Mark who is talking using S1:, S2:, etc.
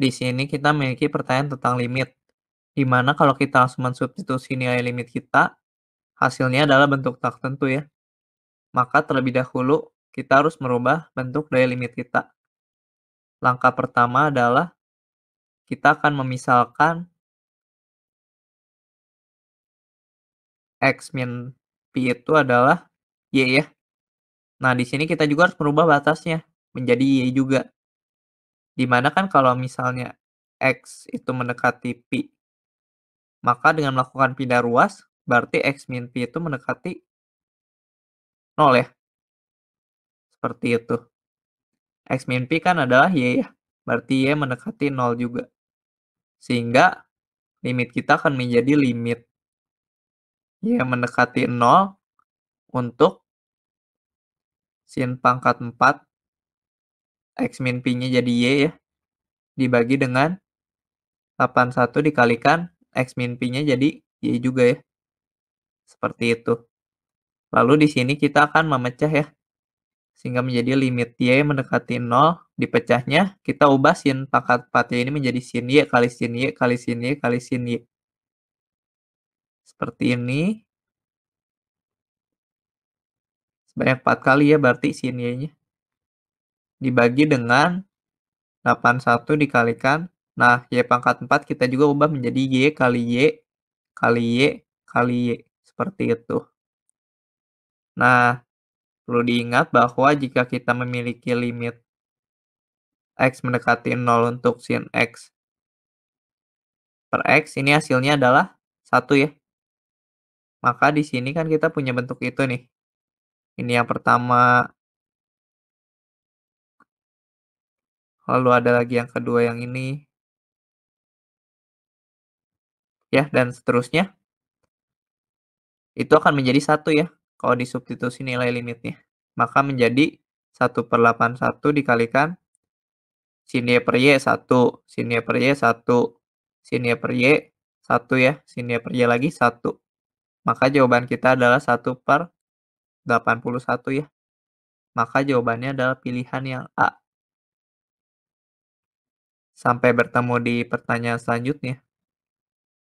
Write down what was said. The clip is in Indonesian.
S1: Di sini kita memiliki pertanyaan tentang limit, di kalau kita langsung mensubstitusi nilai limit kita, hasilnya adalah bentuk tak tentu ya. Maka terlebih dahulu kita harus merubah bentuk dari limit kita. Langkah pertama adalah kita akan memisalkan
S2: x min p itu adalah y ya.
S1: Nah, di sini kita juga harus merubah batasnya menjadi y juga. Dimana kan kalau misalnya X itu mendekati pi, maka dengan melakukan pindah ruas, berarti X min pi itu mendekati 0 ya. Seperti itu. X min pi kan adalah Y ya. Berarti Y mendekati 0 juga. Sehingga limit kita akan menjadi limit Y mendekati 0 untuk sin pangkat 4 X min P-nya jadi Y ya. Dibagi dengan 81 dikalikan X min P-nya jadi Y juga ya. Seperti itu. Lalu di sini kita akan memecah ya. Sehingga menjadi limit Y mendekati 0. Dipecahnya kita ubah sin pangkat 4 ini menjadi sin Y kali sin Y kali sin Y kali sin Y. Seperti ini. Sebanyak 4 kali ya berarti sin Y-nya dibagi dengan 81 dikalikan. Nah, Y pangkat 4 kita juga ubah menjadi Y kali Y kali Y kali Y. Seperti itu. Nah, perlu diingat bahwa jika kita memiliki limit X mendekati 0 untuk sin X per X, ini hasilnya adalah 1 ya. Maka di sini kan kita punya bentuk itu nih.
S2: Ini yang pertama, lalu ada lagi yang kedua yang ini, ya, dan
S1: seterusnya. Itu akan menjadi satu ya, kalau disubstitusi nilai limitnya. Maka menjadi 1 per 81 dikalikan sin Y per Y 1, sin Y per Y 1, sin Y per Y 1 ya, sin Y per Y lagi 1. Maka jawaban kita adalah 1 per 81 ya. Maka jawabannya adalah pilihan yang A.
S2: Sampai bertemu di pertanyaan selanjutnya.